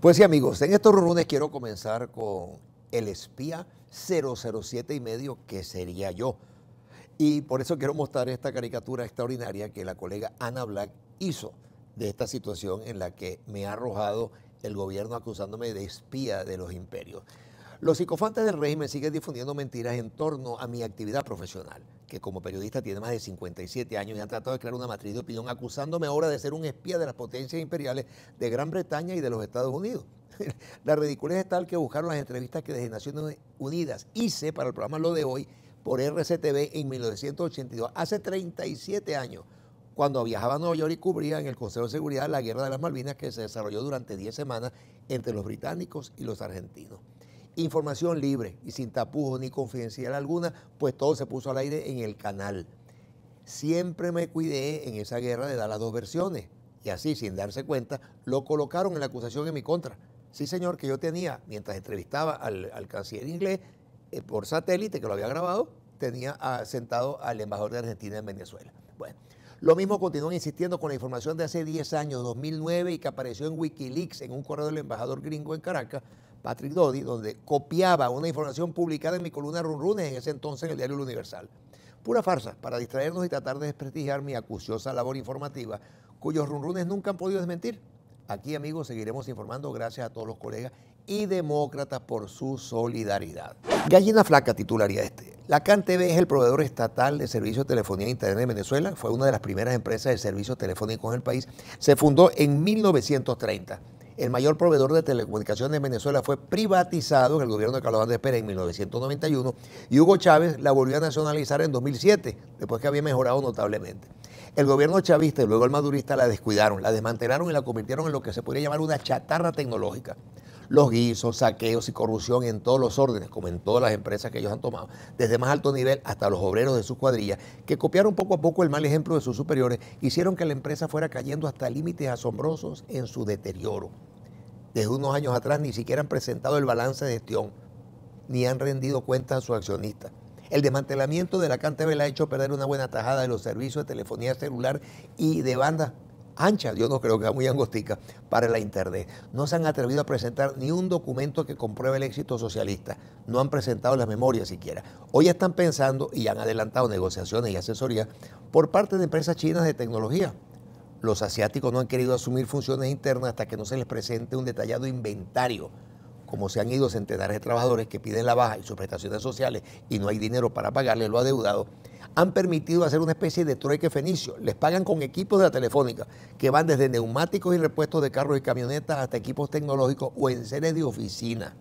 Pues sí, amigos, en estos runes quiero comenzar con el espía 007 y medio que sería yo. Y por eso quiero mostrar esta caricatura extraordinaria que la colega Ana Black hizo de esta situación en la que me ha arrojado el gobierno acusándome de espía de los imperios. Los psicofantes del régimen siguen difundiendo mentiras en torno a mi actividad profesional, que como periodista tiene más de 57 años y han tratado de crear una matriz de opinión acusándome ahora de ser un espía de las potencias imperiales de Gran Bretaña y de los Estados Unidos. la ridiculez es tal que buscaron las entrevistas que desde Naciones Unidas hice para el programa Lo de Hoy por RCTV en 1982, hace 37 años cuando viajaba a Nueva York y cubría en el Consejo de Seguridad la guerra de las Malvinas que se desarrolló durante 10 semanas entre los británicos y los argentinos. Información libre y sin tapujos ni confidencial alguna, pues todo se puso al aire en el canal. Siempre me cuidé en esa guerra de dar las dos versiones. Y así, sin darse cuenta, lo colocaron en la acusación en mi contra. Sí, señor, que yo tenía, mientras entrevistaba al, canciller inglés eh, por satélite, que lo había grabado, tenía ah, sentado al embajador de Argentina en Venezuela. Bueno, lo mismo continúan insistiendo con la información de hace 10 años, 2009, y que apareció en Wikileaks en un correo del embajador gringo en Caracas, Patrick Dodi, donde copiaba una información publicada en mi columna Run Runes, en ese entonces en el diario El Universal. Pura farsa para distraernos y tratar de desprestigiar mi acuciosa labor informativa, cuyos runrunes nunca han podido desmentir. Aquí, amigos, seguiremos informando gracias a todos los colegas y demócratas por su solidaridad. Gallina Flaca titularía este. La TV es el proveedor estatal de servicios de telefonía e internet en Venezuela. Fue una de las primeras empresas de servicios telefónicos en el país. Se fundó en 1930 el mayor proveedor de telecomunicaciones de Venezuela fue privatizado en el gobierno de Carlos Andrés Pérez en 1991 y Hugo Chávez la volvió a nacionalizar en 2007, después que había mejorado notablemente. El gobierno chavista y luego el madurista la descuidaron, la desmantelaron y la convirtieron en lo que se podría llamar una chatarra tecnológica los guisos, saqueos y corrupción en todos los órdenes, como en todas las empresas que ellos han tomado, desde más alto nivel hasta los obreros de sus cuadrillas, que copiaron poco a poco el mal ejemplo de sus superiores, hicieron que la empresa fuera cayendo hasta límites asombrosos en su deterioro. Desde unos años atrás ni siquiera han presentado el balance de gestión, ni han rendido cuentas a sus accionistas. El desmantelamiento de la CanTV le ha hecho perder una buena tajada de los servicios de telefonía celular y de bandas ancha, yo no creo que sea muy angostica, para la Internet. No se han atrevido a presentar ni un documento que compruebe el éxito socialista. No han presentado las memorias siquiera. Hoy están pensando y han adelantado negociaciones y asesorías por parte de empresas chinas de tecnología. Los asiáticos no han querido asumir funciones internas hasta que no se les presente un detallado inventario como se han ido centenares de trabajadores que piden la baja y sus prestaciones sociales y no hay dinero para pagarles lo adeudado, han permitido hacer una especie de trueque fenicio. Les pagan con equipos de la telefónica, que van desde neumáticos y repuestos de carros y camionetas hasta equipos tecnológicos o en seres de oficina.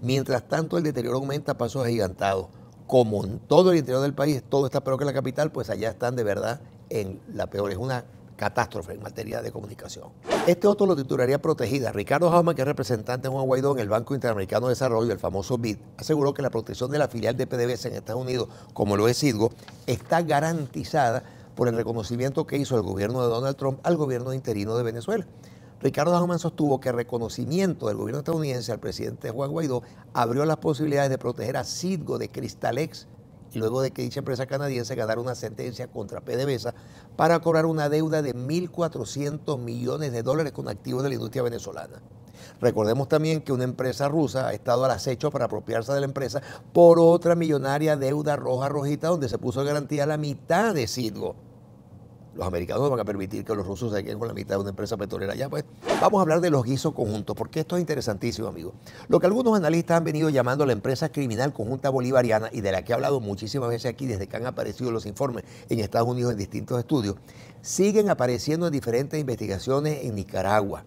Mientras tanto, el deterioro aumenta a pasos agigantados. Como en todo el interior del país, todo está peor que la capital, pues allá están de verdad en la peor. Es una catástrofe en materia de comunicación. Este otro lo titularía protegida. Ricardo Hausman, que es representante de Juan Guaidó en el Banco Interamericano de Desarrollo, el famoso BID, aseguró que la protección de la filial de PDVSA en Estados Unidos, como lo es Cidgo, está garantizada por el reconocimiento que hizo el gobierno de Donald Trump al gobierno interino de Venezuela. Ricardo jaume sostuvo que el reconocimiento del gobierno estadounidense al presidente Juan Guaidó abrió las posibilidades de proteger a Cidgo de Cristalex y luego de que dicha empresa canadiense ganara una sentencia contra PDVSA para cobrar una deuda de 1.400 millones de dólares con activos de la industria venezolana. Recordemos también que una empresa rusa ha estado al acecho para apropiarse de la empresa por otra millonaria deuda roja rojita donde se puso en garantía la mitad de siglo. Los americanos van a permitir que los rusos se queden con la mitad de una empresa petrolera. Ya pues, vamos a hablar de los guisos conjuntos, porque esto es interesantísimo, amigos. Lo que algunos analistas han venido llamando la empresa criminal conjunta bolivariana, y de la que he hablado muchísimas veces aquí desde que han aparecido los informes en Estados Unidos en distintos estudios, siguen apareciendo en diferentes investigaciones en Nicaragua.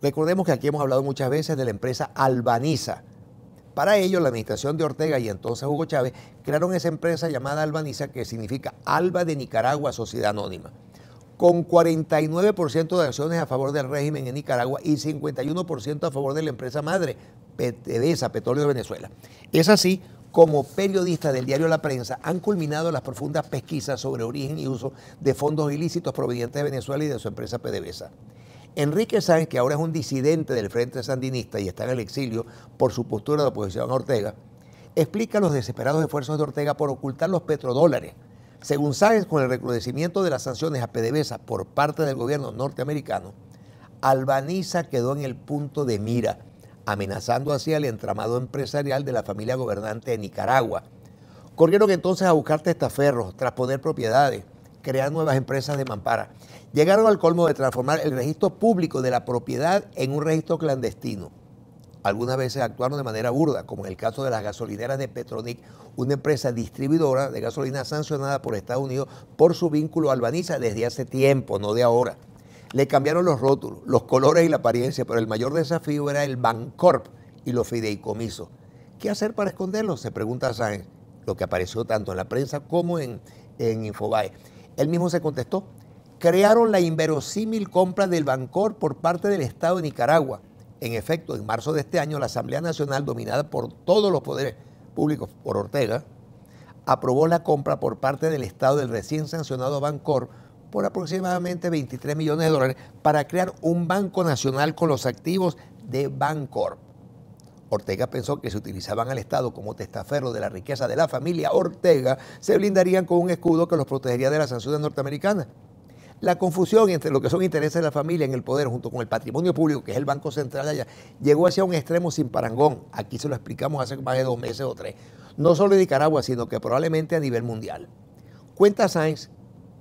Recordemos que aquí hemos hablado muchas veces de la empresa Albaniza, para ello, la administración de Ortega y entonces Hugo Chávez crearon esa empresa llamada Albaniza, que significa Alba de Nicaragua Sociedad Anónima, con 49% de acciones a favor del régimen en Nicaragua y 51% a favor de la empresa madre, PDVSA, Petróleo de Venezuela. Es así como periodistas del diario La Prensa han culminado las profundas pesquisas sobre origen y uso de fondos ilícitos provenientes de Venezuela y de su empresa PDVSA. Enrique Sáenz, que ahora es un disidente del Frente Sandinista y está en el exilio por su postura de oposición a Ortega, explica los desesperados esfuerzos de Ortega por ocultar los petrodólares. Según Sáenz, con el recrudecimiento de las sanciones a PDVSA por parte del gobierno norteamericano, Albaniza quedó en el punto de mira, amenazando así al entramado empresarial de la familia gobernante de Nicaragua. Corrieron entonces a buscar testaferros, trasponer propiedades, crear nuevas empresas de mampara. Llegaron al colmo de transformar el registro público de la propiedad en un registro clandestino. Algunas veces actuaron de manera burda, como en el caso de las gasolineras de Petronic, una empresa distribuidora de gasolina sancionada por Estados Unidos por su vínculo a Albaniza desde hace tiempo, no de ahora. Le cambiaron los rótulos, los colores y la apariencia, pero el mayor desafío era el Bancorp y los fideicomisos. ¿Qué hacer para esconderlos? Se pregunta Sáenz, lo que apareció tanto en la prensa como en, en Infobae. Él mismo se contestó. Crearon la inverosímil compra del Bancor por parte del Estado de Nicaragua. En efecto, en marzo de este año, la Asamblea Nacional, dominada por todos los poderes públicos por Ortega, aprobó la compra por parte del Estado del recién sancionado Bancor por aproximadamente 23 millones de dólares para crear un Banco Nacional con los activos de Bancor. Ortega pensó que si utilizaban al Estado como testaferro de la riqueza de la familia Ortega, se blindarían con un escudo que los protegería de las sanciones norteamericanas. La confusión entre lo que son intereses de la familia en el poder junto con el patrimonio público, que es el Banco Central allá, llegó hacia un extremo sin parangón. Aquí se lo explicamos hace más de dos meses o tres. No solo en Nicaragua, sino que probablemente a nivel mundial. Cuenta Sainz,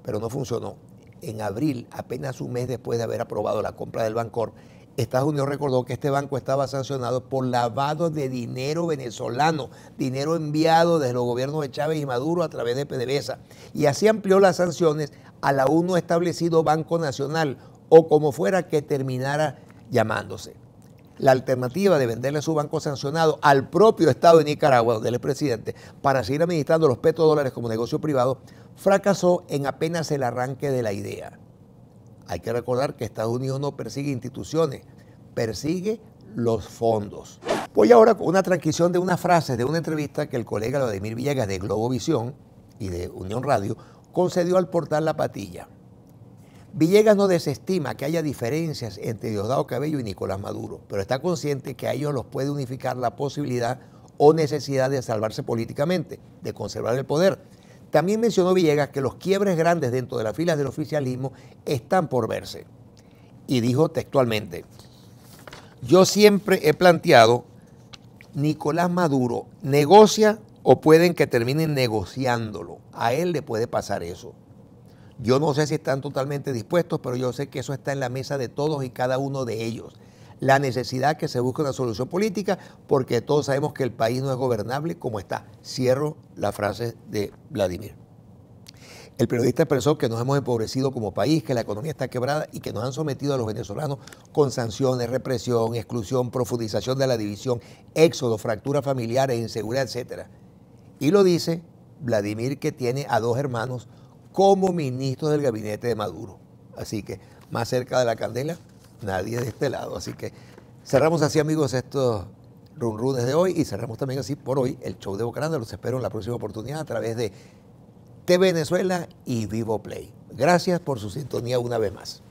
pero no funcionó. En abril, apenas un mes después de haber aprobado la compra del Bancorp, Estados Unidos recordó que este banco estaba sancionado por lavado de dinero venezolano, dinero enviado desde los gobiernos de Chávez y Maduro a través de PDVSA. Y así amplió las sanciones a la uno establecido Banco Nacional o como fuera que terminara llamándose la alternativa de venderle su banco sancionado al propio Estado de Nicaragua, donde él es presidente, para seguir administrando los petrodólares como negocio privado, fracasó en apenas el arranque de la idea. Hay que recordar que Estados Unidos no persigue instituciones, persigue los fondos. Voy ahora con una transcripción de una frase de una entrevista que el colega Vladimir Villegas de Globovisión y de Unión Radio concedió al portal La Patilla. Villegas no desestima que haya diferencias entre Diosdado Cabello y Nicolás Maduro, pero está consciente que a ellos los puede unificar la posibilidad o necesidad de salvarse políticamente, de conservar el poder, también mencionó Villegas que los quiebres grandes dentro de las filas del oficialismo están por verse. Y dijo textualmente, yo siempre he planteado, Nicolás Maduro negocia o pueden que terminen negociándolo. A él le puede pasar eso. Yo no sé si están totalmente dispuestos, pero yo sé que eso está en la mesa de todos y cada uno de ellos la necesidad que se busque una solución política, porque todos sabemos que el país no es gobernable como está. Cierro la frase de Vladimir. El periodista expresó que nos hemos empobrecido como país, que la economía está quebrada y que nos han sometido a los venezolanos con sanciones, represión, exclusión, profundización de la división, éxodo, fracturas familiares, inseguridad, etc. Y lo dice Vladimir que tiene a dos hermanos como ministros del gabinete de Maduro. Así que más cerca de la candela, nadie de este lado. Así que cerramos así, amigos, estos run de hoy y cerramos también así por hoy el show de Bocananda. Los espero en la próxima oportunidad a través de TV Venezuela y Vivo Play. Gracias por su sintonía una vez más.